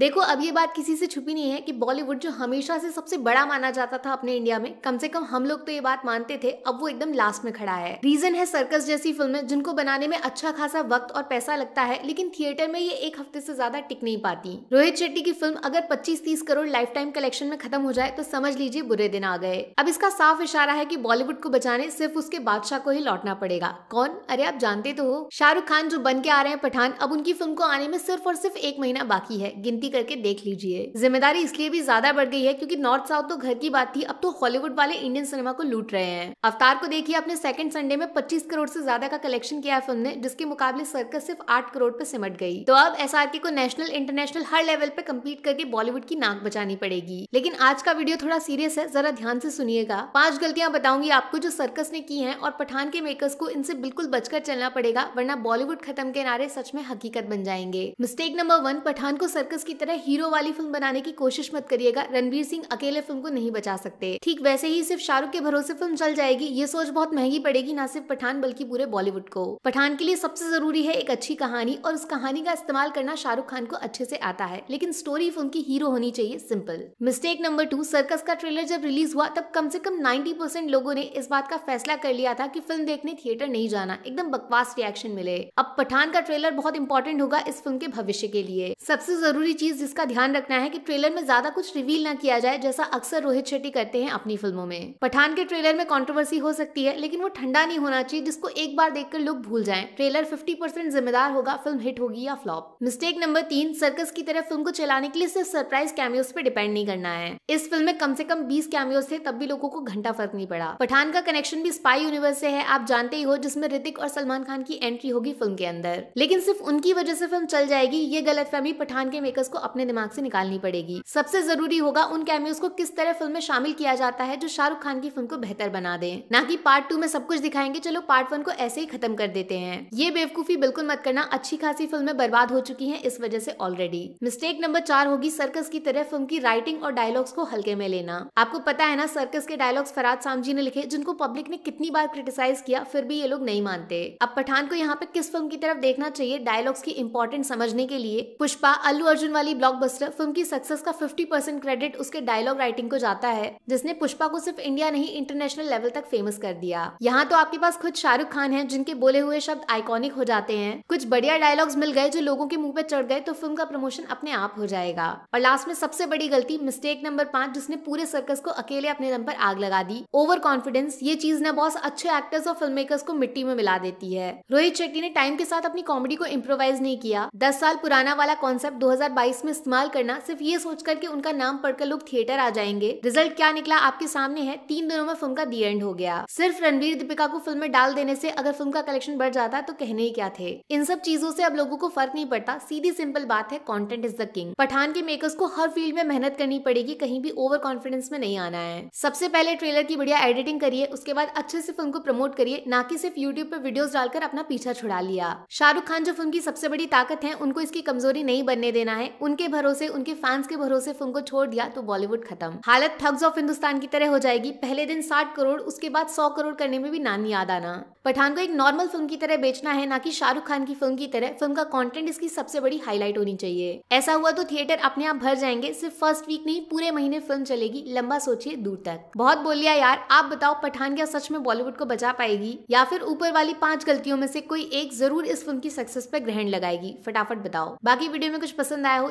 देखो अब ये बात किसी से छुपी नहीं है कि बॉलीवुड जो हमेशा से सबसे बड़ा माना जाता था अपने इंडिया में कम से कम हम लोग तो ये बात मानते थे अब वो एकदम लास्ट में खड़ा है रीजन है सर्कस जैसी फिल्में जिनको बनाने में अच्छा खासा वक्त और पैसा लगता है लेकिन थिएटर में ये एक हफ्ते से ज्यादा टिक नहीं पाती रोहित शेट्टी की फिल्म अगर पच्चीस तीस करोड़ लाइफ टाइम कलेक्शन में खत्म हो जाए तो समझ लीजिए बुरे दिन आ गए अब इसका साफ इशारा है की बॉलीवुड को बचाने सिर्फ उसके बादशाह को ही लौटना पड़ेगा कौन अरे आप जानते तो हो शाहरुख खान जो बन के आ रहे हैं पठान अब उनकी फिल्म को आने में सिर्फ और सिर्फ एक महीना बाकी है गिनती गिनती करके देख लीजिए जिम्मेदारी इसलिए भी ज्यादा बढ़ गई है क्योंकि नॉर्थ साउथ तो घर की बात थी अब तो हॉलीवुड वाले इंडियन सिनेमा को लूट रहे हैं अवतार को देखिए अपने सेकंड संडे में 25 करोड़ से ज्यादा का कलेक्शन किया है फिल्म ने जिसके मुकाबले सर्कस सिर्फ आठ करोड़ पे सिमट गई तो अब एस को नेशनल इंटरनेशनल हर लेवल पे कम्पीट करके बॉलीवुड की नाक बचानी पड़ेगी लेकिन आज का वीडियो थोड़ा सीरियस है जरा ध्यान से सुनिएगा पांच गलतियां बताऊंगी आपको जो सर्कस ने की है और पठान के मेकर्स को इनसे बिल्कुल बचकर चलना पड़ेगा वरना बॉलीवुड खत्म के नारे सच में हकीकत बन जाएंगे मिस्टेक नंबर वन पठान को सर्कस की की तरह हीरो वाली फिल्म बनाने की कोशिश मत करिएगा रणवीर सिंह अकेले फिल्म को नहीं बचा सकते ठीक वैसे ही सिर्फ शाहरुख के भरोसे फिल्म चल जाएगी ये सोच बहुत महंगी पड़ेगी न सिर्फ पठान बल्कि पूरे बॉलीवुड को पठान के लिए सबसे जरूरी है एक अच्छी कहानी और उस कहानी का इस्तेमाल करना शाहरुख खान को अच्छे से आता है लेकिन स्टोरी फिल्म की हीरो होनी चाहिए simple mistake number two circus का ट्रेलर जब रिलीज हुआ तब कम से कम नाइन्टी परसेंट लोगों ने इस बात का फैसला कर लिया था कि फिल्म देखने थिएटर नहीं जाना एकदम बकवास रिएक्शन मिले अब पठान का ट्रेलर बहुत इंपॉर्टेंट होगा इस फिल्म के भविष्य के लिए सबसे जरूरी चीज़ जिसका ध्यान रखना है कि ट्रेलर में ज्यादा कुछ रिवील ना किया जाए जैसा अक्सर रोहित शेट्टी करते हैं अपनी फिल्मों में पठान के ट्रेलर में कॉन्ट्रोवर्सी हो सकती है लेकिन वो ठंडा नहीं होना चाहिए जिसको एक बार देखकर लोग भूल जाए ट्रेलर फिफ्टी जिम्मेदार होगा फिल्म हिट होगी या फ्लॉप मिस्टेक नंबर तीन सर्कस की तरह फिल्म को चलाने के लिए सिर्फ सरप्राइज कैमियोज पे डिपेंड नहीं करना है इस फिल्म में कम से कम बीस कैमियोज थे तब भी लोगों को घंटा फर्क नहीं पड़ा पठान का कनेक्शन भी स्पाई यूनिवर्स से है आप जानते ही हो जिसमें ऋतिक और सलमान खान की एंट्री होगी फिल्म के अंदर लेकिन सिर्फ उनकी वजह से फिल्म चल जाएगी ये गलत गलतफहमी पठान के मेकर्स को अपने दिमाग से निकालनी पड़ेगी सबसे जरूरी होगा उन कैमियोज को किस तरह फिल्म में शामिल किया जाता है जो शाहरुख खान की फिल्म को बेहतर बना दे ना की पार्ट टू में सब कुछ दिखाएंगे चलो पार्ट वन को ऐसे ही खत्म कर देते हैं ये बेवकूफी बिल्कुल मत करना अच्छी खासी फिल्में बर्बाद हो चुकी है इस वजह से ऑलरेडी मिस्टेक नंबर चार होगी सर्कस की तरह फिल्म की राइटिंग और डायलॉग्स को हल्के में लेना आपको पता है ना सर्कस के डायलॉग्स फराज सामजी ने लिखे जिनको पब्लिक ने कितनी बार क्रिटिसाइज किया फिर भी ये लोग नहीं मानते अब पठान को यहाँ पे किस फिल्म की तरफ देखना चाहिए डायलॉग्स की इम्पोर्टेंट समझने के लिए पुष्पा अल्लू अर्जुन वाली ब्लॉकबस्टर फिल्म की सक्सेस का 50 परसेंट क्रेडिट उसके डायलॉग राइटिंग को जाता है जिसने पुष्पा को सिर्फ इंडिया नहीं इंटरनेशनल लेवल तक फेमस कर दिया यहाँ तो आपके पास खुद शाहरुख खान है जिनके बोले हुए शब्द आइकॉनिक हो जाते हैं कुछ बढ़िया डायलॉग्स मिल गए जो लोगों के मुंह पे चढ़ गए तो फिल्म का प्रमोशन अपने आप हो जाएगा और लास्ट में सबसे बड़ी गलती मिस्टेक नंबर पाँच जिसने पूरे सर्कस को अकेले अपने दम पर आग लगा दी ओवर कॉन्फिडेंस ये चीज ना बॉस अच्छे एक्टर्स और फिल्म मेकर्स को मिट्टी में मिला देती है रोहित शेट्टी ने टाइम के साथ अपनी कॉमेडी को इम्प्रोवाइज नहीं किया दस साल पुराना वाला कॉन्सेप्ट 2022 डिवाइस में इस्तेमाल करना सिर्फ ये सोचकर कि उनका नाम पढ़कर लोग थिएटर आ जाएंगे रिजल्ट क्या निकला आपके सामने है तीन दिनों में फिल्म का दी एंड हो गया सिर्फ रणवीर दीपिका को फिल्म में डाल देने से अगर फिल्म का कलेक्शन बढ़ जाता तो कहने ही क्या थे इन सब चीजों से अब लोगों को फर्क नहीं पड़ता सीधी सिंपल बात है content is the king Pathaan के मेकर्स को हर फील्ड में मेहनत करनी पड़ेगी कहीं भी ओवर कॉन्फिडेंस में नहीं आना है सबसे पहले ट्रेलर की बढ़िया एडिटिंग करिए उसके बाद अच्छे से फिल्म को प्रमोट करिए ना कि सिर्फ यूट्यूब पर वीडियो डालकर अपना पीछा छुड़ा लिया शाहरुख खान जो फिल्म की सबसे बड़ी ताकत है उनको इसकी कमजोरी नहीं बनने देना है उनके भरोसे उनके फैंस के भरोसे फिल्म को छोड़ दिया तो बॉलीवुड खत्म हालत थग्स ऑफ हिंदुस्तान की तरह हो जाएगी पहले दिन साठ करोड़ उसके बाद सौ करोड़ करने में भी नानी याद आना पठान को एक नॉर्मल फिल्म की तरह बेचना है ना कि शाहरुख खान की फिल्म की तरह फिल्म का कंटेंट इसकी सबसे बड़ी हाईलाइट होनी चाहिए ऐसा हुआ तो थिएटर अपने आप भर जाएंगे सिर्फ फर्स्ट वीक नहीं पूरे महीने फिल्म चलेगी लंबा सोचिए दूर तक बहुत बोल लिया यार आप बताओ पठान क्या सच में बॉलीवुड को बचा पाएगी या फिर ऊपर वाली पांच गलतियों में से कोई एक जरूर इस फिल्म की सक्सेस पर ग्रहण लगाएगी फटाफट बताओ बाकी वीडियो में कुछ पसंद आया हो